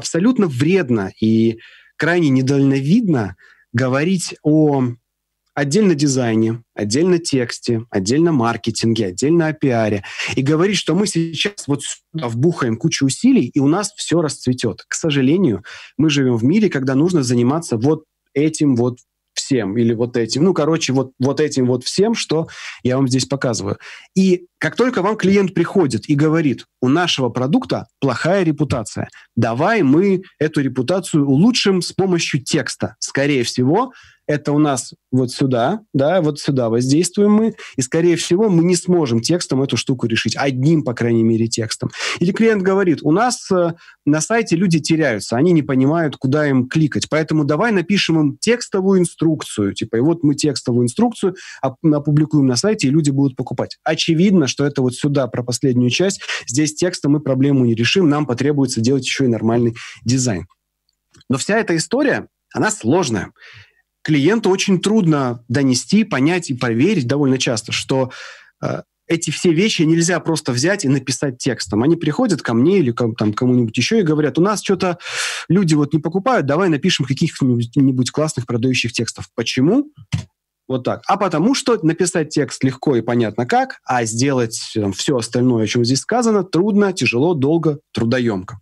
абсолютно вредно и крайне недальновидно говорить о отдельно дизайне, отдельно тексте, отдельно маркетинге, отдельно о пиаре. И говорить, что мы сейчас вот сюда вбухаем кучу усилий, и у нас все расцветет. К сожалению, мы живем в мире, когда нужно заниматься вот этим вот всем или вот этим. Ну, короче, вот, вот этим вот всем, что я вам здесь показываю. И как только вам клиент приходит и говорит, у нашего продукта плохая репутация, давай мы эту репутацию улучшим с помощью текста. Скорее всего, это у нас вот сюда, да, вот сюда воздействуем мы, и, скорее всего, мы не сможем текстом эту штуку решить, одним, по крайней мере, текстом. Или клиент говорит, у нас э, на сайте люди теряются, они не понимают, куда им кликать, поэтому давай напишем им текстовую инструкцию, типа, и вот мы текстовую инструкцию опубликуем на сайте, и люди будут покупать. Очевидно, что это вот сюда, про последнюю часть. Здесь текста мы проблему не решим, нам потребуется делать еще и нормальный дизайн. Но вся эта история, она сложная. Клиенту очень трудно донести, понять и поверить довольно часто, что э, эти все вещи нельзя просто взять и написать текстом. Они приходят ко мне или к, там, кому-нибудь еще и говорят, у нас что-то люди вот не покупают, давай напишем каких-нибудь классных продающих текстов. Почему? Вот так. А потому что написать текст легко и понятно как, а сделать там, э, все остальное, о чем здесь сказано, трудно, тяжело, долго, трудоемко.